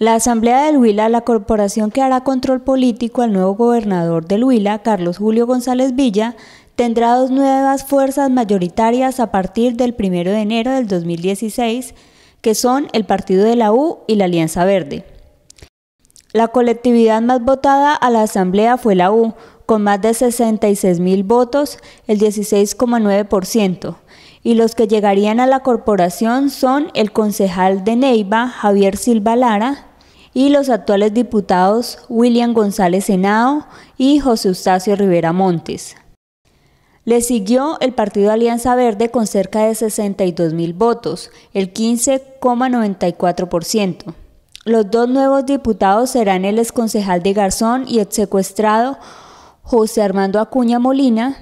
La Asamblea del Huila, la corporación que hará control político al nuevo gobernador del Huila, Carlos Julio González Villa, tendrá dos nuevas fuerzas mayoritarias a partir del 1 de enero del 2016, que son el Partido de la U y la Alianza Verde. La colectividad más votada a la Asamblea fue la U, con más de 66 mil votos, el 16,9%, y los que llegarían a la corporación son el concejal de Neiva, Javier Silva Lara, y los actuales diputados William González Senado y José Eustacio Rivera Montes. Le siguió el partido Alianza Verde con cerca de 62 mil votos, el 15,94%. Los dos nuevos diputados serán el exconcejal de Garzón y exsecuestrado secuestrado José Armando Acuña Molina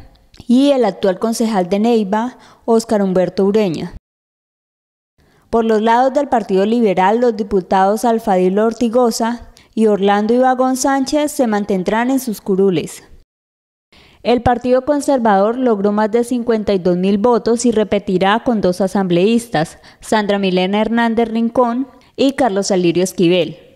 y el actual concejal de Neiva, Óscar Humberto Ureña. Por los lados del Partido Liberal, los diputados Alfadil Ortigosa y Orlando Ibagón Sánchez se mantendrán en sus curules. El Partido Conservador logró más de 52 mil votos y repetirá con dos asambleístas, Sandra Milena Hernández Rincón y Carlos Alirio Esquivel.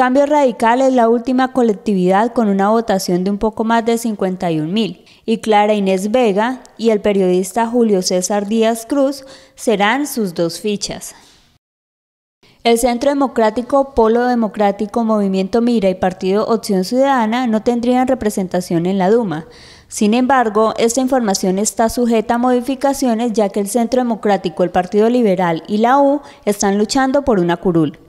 Cambio Radical es la última colectividad con una votación de un poco más de 51 mil y Clara Inés Vega y el periodista Julio César Díaz Cruz serán sus dos fichas. El Centro Democrático, Polo Democrático, Movimiento Mira y Partido Opción Ciudadana no tendrían representación en la Duma. Sin embargo, esta información está sujeta a modificaciones ya que el Centro Democrático, el Partido Liberal y la U están luchando por una curul.